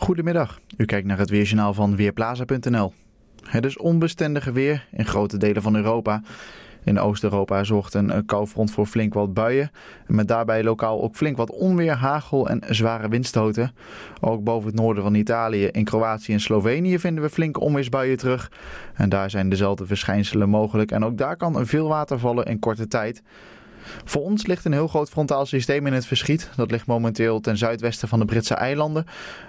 Goedemiddag, u kijkt naar het weerjournaal van Weerplaza.nl. Het is onbestendige weer in grote delen van Europa. In Oost-Europa zorgt een eh, koufront voor flink wat buien, met daarbij lokaal ook flink wat onweer, hagel en zware windstoten. Ook boven het noorden van Italië, in Kroatië en Slovenië vinden we flinke onweersbuien terug. En daar zijn dezelfde verschijnselen mogelijk en ook daar kan veel water vallen in korte tijd. Voor ons ligt een heel groot frontaal systeem in het verschiet. Dat ligt momenteel ten zuidwesten van de Britse eilanden.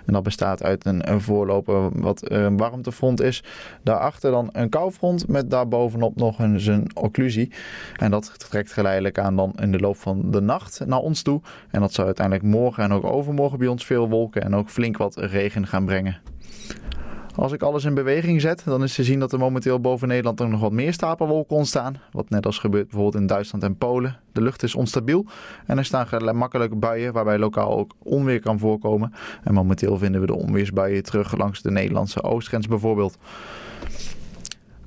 En dat bestaat uit een, een voorloper wat een warmtefront is. Daarachter dan een koufront met daarbovenop nog eens een occlusie. En dat trekt geleidelijk aan dan in de loop van de nacht naar ons toe. En dat zou uiteindelijk morgen en ook overmorgen bij ons veel wolken en ook flink wat regen gaan brengen. Als ik alles in beweging zet, dan is te zien dat er momenteel boven Nederland toch nog wat meer stapelwolken ontstaan. Wat net als gebeurt bijvoorbeeld in Duitsland en Polen. De lucht is onstabiel en er staan makkelijke buien waarbij lokaal ook onweer kan voorkomen. En momenteel vinden we de onweersbuien terug langs de Nederlandse oostgrens bijvoorbeeld.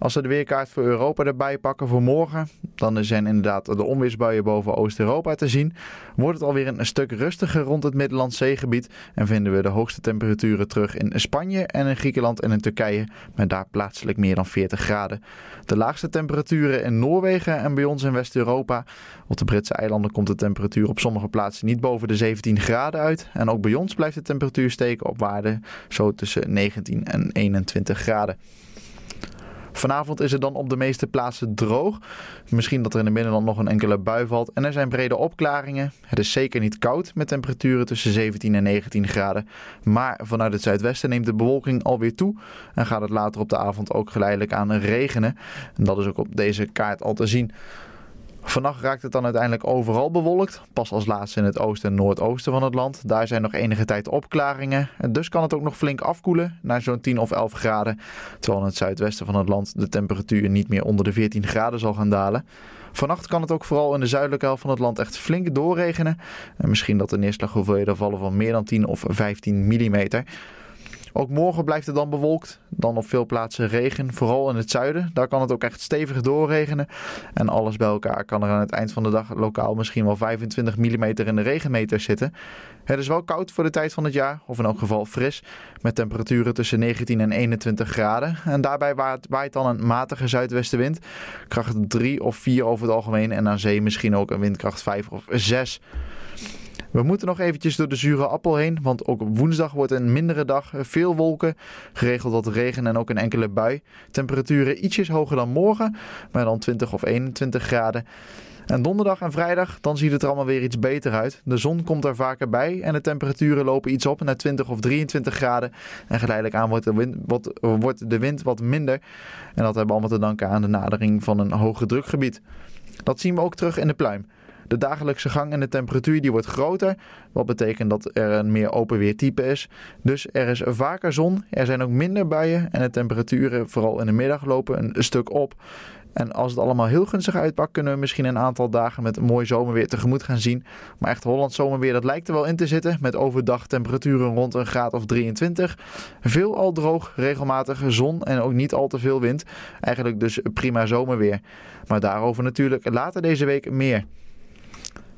Als we de weerkaart voor Europa erbij pakken voor morgen, dan zijn inderdaad de onweersbuien boven Oost-Europa te zien. Wordt het alweer een stuk rustiger rond het Middellandse zeegebied en vinden we de hoogste temperaturen terug in Spanje en in Griekenland en in Turkije, met daar plaatselijk meer dan 40 graden. De laagste temperaturen in Noorwegen en bij ons in West-Europa. Op de Britse eilanden komt de temperatuur op sommige plaatsen niet boven de 17 graden uit en ook bij ons blijft de temperatuur steken op waarde zo tussen 19 en 21 graden. Vanavond is het dan op de meeste plaatsen droog. Misschien dat er in het binnenland nog een enkele bui valt. En er zijn brede opklaringen. Het is zeker niet koud met temperaturen tussen 17 en 19 graden. Maar vanuit het zuidwesten neemt de bewolking alweer toe. En gaat het later op de avond ook geleidelijk aan regenen. En dat is ook op deze kaart al te zien. Vannacht raakt het dan uiteindelijk overal bewolkt, pas als laatste in het oosten en noordoosten van het land. Daar zijn nog enige tijd opklaringen, en dus kan het ook nog flink afkoelen naar zo'n 10 of 11 graden. Terwijl in het zuidwesten van het land de temperatuur niet meer onder de 14 graden zal gaan dalen. Vannacht kan het ook vooral in de zuidelijke helft van het land echt flink doorregenen. En misschien dat de neerslaghoeveelheden vallen van meer dan 10 of 15 millimeter. Ook morgen blijft het dan bewolkt. Dan op veel plaatsen regen, vooral in het zuiden. Daar kan het ook echt stevig doorregenen. En alles bij elkaar kan er aan het eind van de dag lokaal misschien wel 25 mm in de regenmeter zitten. Het is wel koud voor de tijd van het jaar, of in elk geval fris, met temperaturen tussen 19 en 21 graden. En daarbij waait dan een matige zuidwestenwind, kracht 3 of 4 over het algemeen en aan zee misschien ook een windkracht 5 of 6. We moeten nog eventjes door de zure appel heen, want ook woensdag wordt een mindere dag. Veel wolken, geregeld wat regen en ook een enkele bui. Temperaturen ietsjes hoger dan morgen, maar dan 20 of 21 graden. En donderdag en vrijdag, dan ziet het er allemaal weer iets beter uit. De zon komt er vaker bij en de temperaturen lopen iets op naar 20 of 23 graden. En geleidelijk aan wordt de wind wat, wordt de wind wat minder. En dat hebben we allemaal te danken aan de nadering van een hoge drukgebied. Dat zien we ook terug in de pluim. De dagelijkse gang en de temperatuur die wordt groter, wat betekent dat er een meer open weertype is. Dus er is vaker zon, er zijn ook minder buien en de temperaturen, vooral in de middag, lopen een stuk op. En als het allemaal heel gunstig uitpakt, kunnen we misschien een aantal dagen met mooi zomerweer tegemoet gaan zien. Maar echt Holland zomerweer, dat lijkt er wel in te zitten. Met overdag temperaturen rond een graad of 23. Veel al droog, regelmatig zon en ook niet al te veel wind. Eigenlijk dus prima zomerweer. Maar daarover natuurlijk later deze week meer.